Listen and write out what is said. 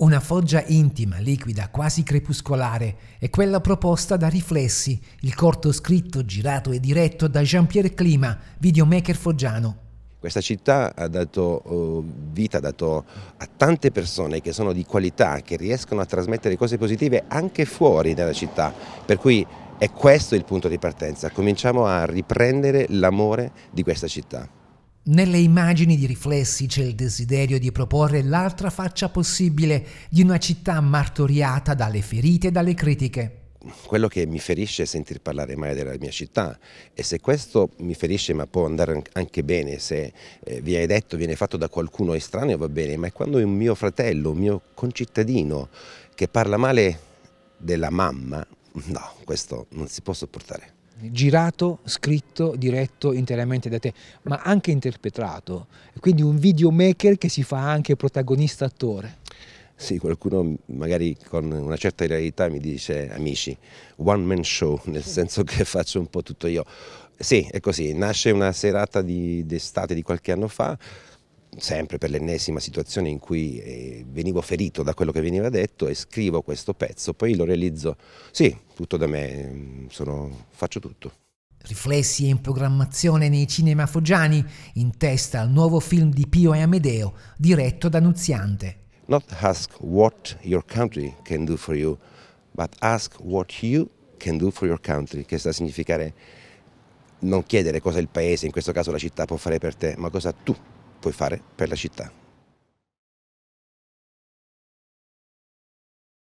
Una foggia intima, liquida, quasi crepuscolare, è quella proposta da Riflessi, il corto scritto, girato e diretto da Jean-Pierre Clima, videomaker foggiano. Questa città ha dato oh, vita, ha dato a tante persone che sono di qualità, che riescono a trasmettere cose positive anche fuori dalla città, per cui è questo il punto di partenza, cominciamo a riprendere l'amore di questa città. Nelle immagini di riflessi c'è il desiderio di proporre l'altra faccia possibile di una città martoriata dalle ferite e dalle critiche. Quello che mi ferisce è sentir parlare male della mia città e se questo mi ferisce ma può andare anche bene se eh, viene detto, viene fatto da qualcuno estraneo va bene, ma è quando un mio fratello, un mio concittadino che parla male della mamma, no, questo non si può sopportare girato, scritto, diretto interamente da te, ma anche interpretato, quindi un videomaker che si fa anche protagonista attore. Sì, qualcuno magari con una certa irrealità mi dice, amici, one man show, nel senso che faccio un po' tutto io. Sì, è così, nasce una serata d'estate di, di qualche anno fa, sempre per l'ennesima situazione in cui eh, venivo ferito da quello che veniva detto e scrivo questo pezzo, poi lo realizzo, sì, tutto da me, mm, sono, faccio tutto. Riflessi in programmazione nei cinema foggiani, in testa al nuovo film di Pio e Amedeo, diretto da Nuziante. Not ask what your country can do for you, but ask what you can do for your country, che sta a significare non chiedere cosa il paese, in questo caso la città, può fare per te, ma cosa tu puoi fare per la città.